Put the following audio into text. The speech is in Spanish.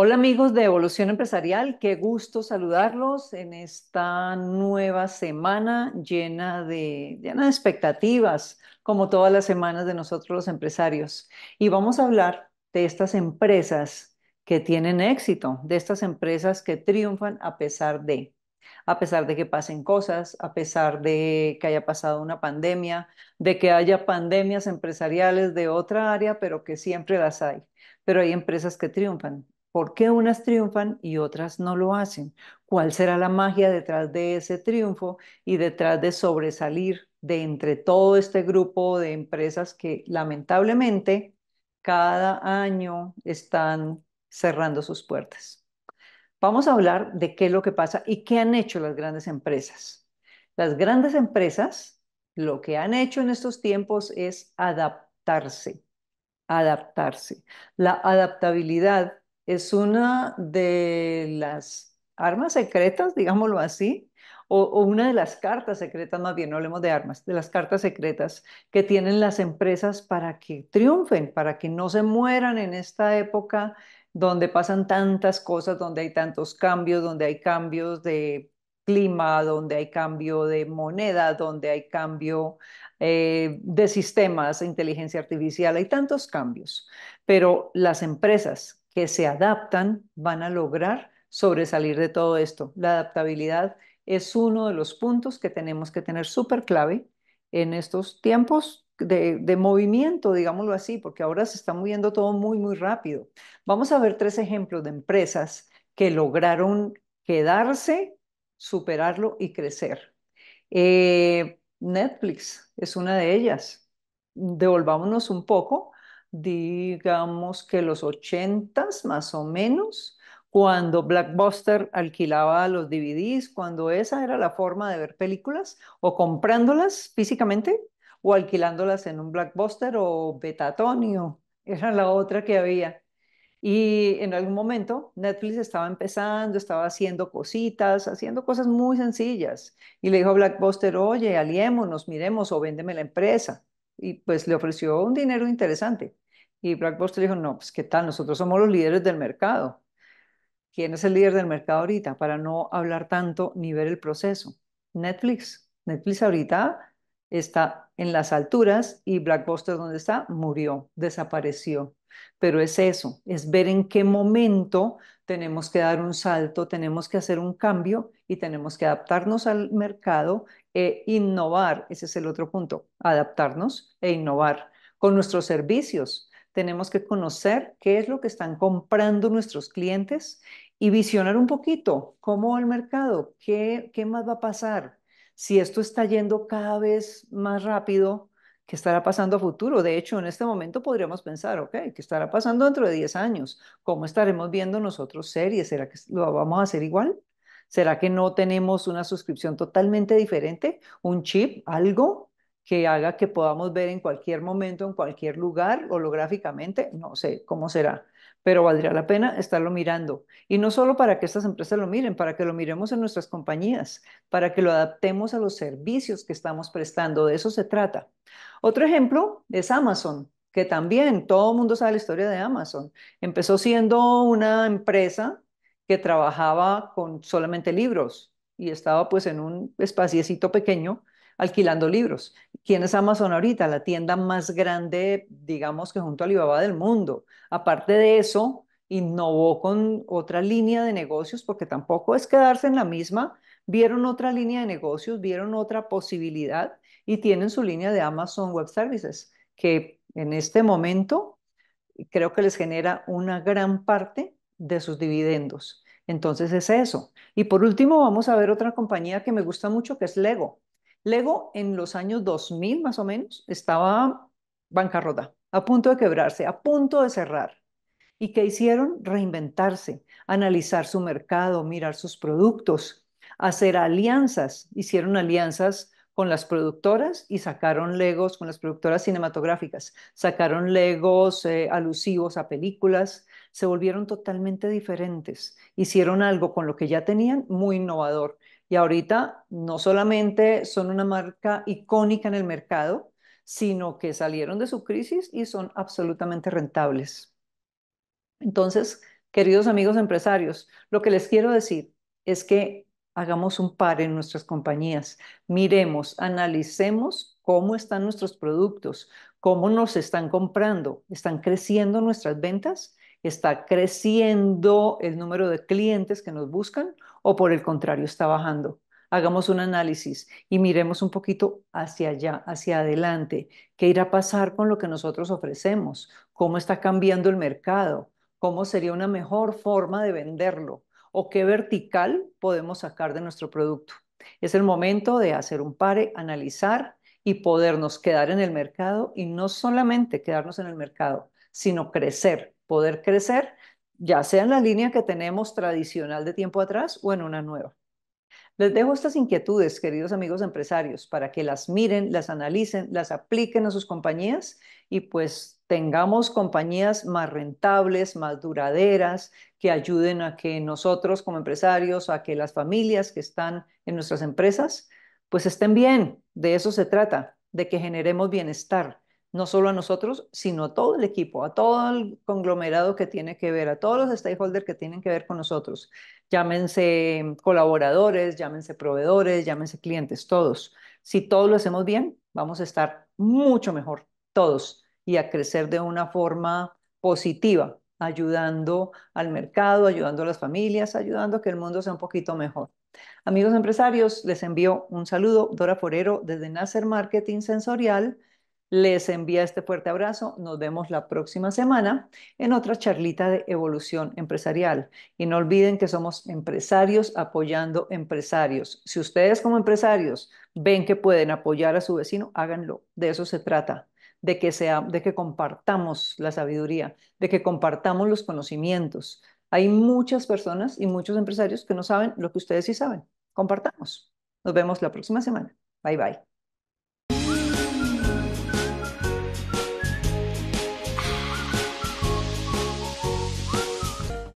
Hola amigos de Evolución Empresarial, qué gusto saludarlos en esta nueva semana llena de, expectativas, como todas las semanas de nosotros los empresarios. Y vamos a hablar de estas empresas que tienen éxito, de estas empresas que triunfan a pesar de, a pesar de que pasen cosas, a pesar de que haya pasado una pandemia, de que haya pandemias empresariales de otra área, pero que siempre las hay. Pero hay empresas que triunfan ¿Por qué unas triunfan y otras no lo hacen? ¿Cuál será la magia detrás de ese triunfo y detrás de sobresalir de entre todo este grupo de empresas que lamentablemente cada año están cerrando sus puertas? Vamos a hablar de qué es lo que pasa y qué han hecho las grandes empresas. Las grandes empresas lo que han hecho en estos tiempos es adaptarse, adaptarse. La adaptabilidad es una de las armas secretas, digámoslo así, o, una de las cartas secretas, más bien, no hablemos de armas, de las cartas secretas que tienen las empresas para que triunfen, para que no se mueran en esta época donde pasan tantas cosas, donde hay tantos cambios, donde hay cambios de clima, donde hay cambio de moneda, donde hay cambio eh, de sistemas, inteligencia artificial, hay tantos cambios, pero las empresas se adaptan van a lograr sobresalir de todo esto. La adaptabilidad es uno de los puntos que tenemos que tener súper clave en estos tiempos de, movimiento, digámoslo así, porque ahora se está moviendo todo muy, muy rápido. Vamos a ver tres ejemplos de empresas que lograron quedarse, superarlo y crecer. Eh, Netflix es una de ellas. Devolvámonos un poco digamos que los ochentas más o menos, cuando Blackbuster alquilaba los DVDs, cuando esa era la forma de ver películas, o comprándolas físicamente, o alquilándolas en un Blackbuster o Betatonio, era la otra que había. Y en algún momento Netflix estaba empezando, estaba haciendo cositas, haciendo cosas muy sencillas. Y le dijo a Blackbuster, oye, aliémonos, miremos o véndeme la empresa y pues le ofreció un dinero interesante. Y Blackbuster dijo, no, pues qué tal, nosotros somos los líderes del mercado. ¿Quién es el líder del mercado ahorita? Para no hablar tanto ni ver el proceso. Netflix. Netflix ahorita está en las alturas y Black Blackbuster donde está murió, desapareció. Pero es eso, es ver en qué momento tenemos que dar un salto, tenemos que hacer un cambio y tenemos que adaptarnos al mercado e innovar. Ese es el otro punto, adaptarnos e innovar con nuestros servicios. Tenemos que conocer qué es lo que están comprando nuestros clientes y visionar un poquito cómo el mercado, qué más va a pasar, si esto está yendo cada vez más rápido, ¿qué estará pasando a futuro? De hecho, en este momento podríamos pensar, ok, ¿qué estará pasando dentro de 10 años? ¿Cómo estaremos viendo nosotros series? ¿Será que lo vamos a hacer igual? ¿Será que no tenemos una suscripción totalmente diferente? ¿Un chip? ¿Algo? que haga que podamos ver en cualquier momento, en cualquier lugar, holográficamente, no sé cómo será pero valdría la pena estarlo mirando. Y no solo para que estas empresas lo miren, para que lo miremos en nuestras compañías, para que lo adaptemos a los servicios que estamos prestando, de eso se trata. Otro ejemplo es Amazon, que también todo el mundo sabe la historia de Amazon. Empezó siendo una empresa que trabajaba con solamente libros y estaba pues en un espaciecito pequeño alquilando libros. ¿Quién es Amazon ahorita? La tienda más grande, digamos que junto a Alibaba del mundo. Aparte de eso, innovó con otra línea de negocios, porque tampoco es quedarse en la misma. Vieron otra línea de negocios, vieron otra posibilidad y tienen su línea de Amazon Web Services, que en este momento creo que les genera una gran parte de sus dividendos. Entonces es eso. Y por último, vamos a ver otra compañía que me gusta mucho, que es Lego. Lego en los años 2000 más o menos estaba bancarrota, a punto de quebrarse, a punto de cerrar. ¿Y qué hicieron? Reinventarse, analizar su mercado, mirar sus productos, hacer alianzas. Hicieron alianzas con las productoras y sacaron legos con las productoras cinematográficas, sacaron legos eh, alusivos a películas, se volvieron totalmente diferentes, hicieron algo con lo que ya tenían muy innovador. Y ahorita no solamente son una marca icónica en el mercado, sino que salieron de su crisis y son absolutamente rentables. Entonces, queridos amigos empresarios, lo que les quiero decir es que hagamos un par en nuestras compañías, miremos, analicemos cómo están nuestros productos, cómo nos están comprando, están creciendo nuestras ventas está creciendo el número de clientes que nos buscan o por el contrario está bajando. Hagamos un análisis y miremos un poquito hacia allá, hacia adelante, qué irá a pasar con lo que nosotros ofrecemos, cómo está cambiando el mercado, cómo sería una mejor forma de venderlo o qué vertical podemos sacar de nuestro producto. Es el momento de hacer un pare, analizar y podernos quedar en el mercado y no solamente quedarnos en el mercado, sino crecer, poder crecer, ya sea en la línea que tenemos tradicional de tiempo atrás o en una nueva. Les dejo estas inquietudes, queridos amigos empresarios, para que las miren, las analicen, las apliquen a sus compañías y pues tengamos compañías más rentables, más duraderas, que ayuden a que nosotros como empresarios, a que las familias que están en nuestras empresas, pues estén bien. De eso se trata, de que generemos bienestar, no solo a nosotros, sino a todo el equipo, a todo el conglomerado que tiene que ver, a todos los stakeholders que tienen que ver con nosotros, llámense colaboradores, llámense proveedores, llámense clientes, todos. Si todos lo hacemos bien, vamos a estar mucho mejor, todos, y a crecer de una forma positiva, ayudando al mercado, ayudando a las familias, ayudando a que el mundo sea un poquito mejor. Amigos empresarios, les envío un saludo, Dora Forero, desde Nasser Marketing Sensorial les envía este fuerte abrazo. Nos vemos la próxima semana en otra charlita de evolución empresarial. Y no olviden que somos empresarios apoyando empresarios. Si ustedes como empresarios ven que pueden apoyar a su vecino, háganlo. De eso se trata. De que, sea, de que compartamos la sabiduría, de que compartamos los conocimientos. Hay muchas personas y muchos empresarios que no saben lo que ustedes sí saben. Compartamos. Nos vemos la próxima semana. Bye bye.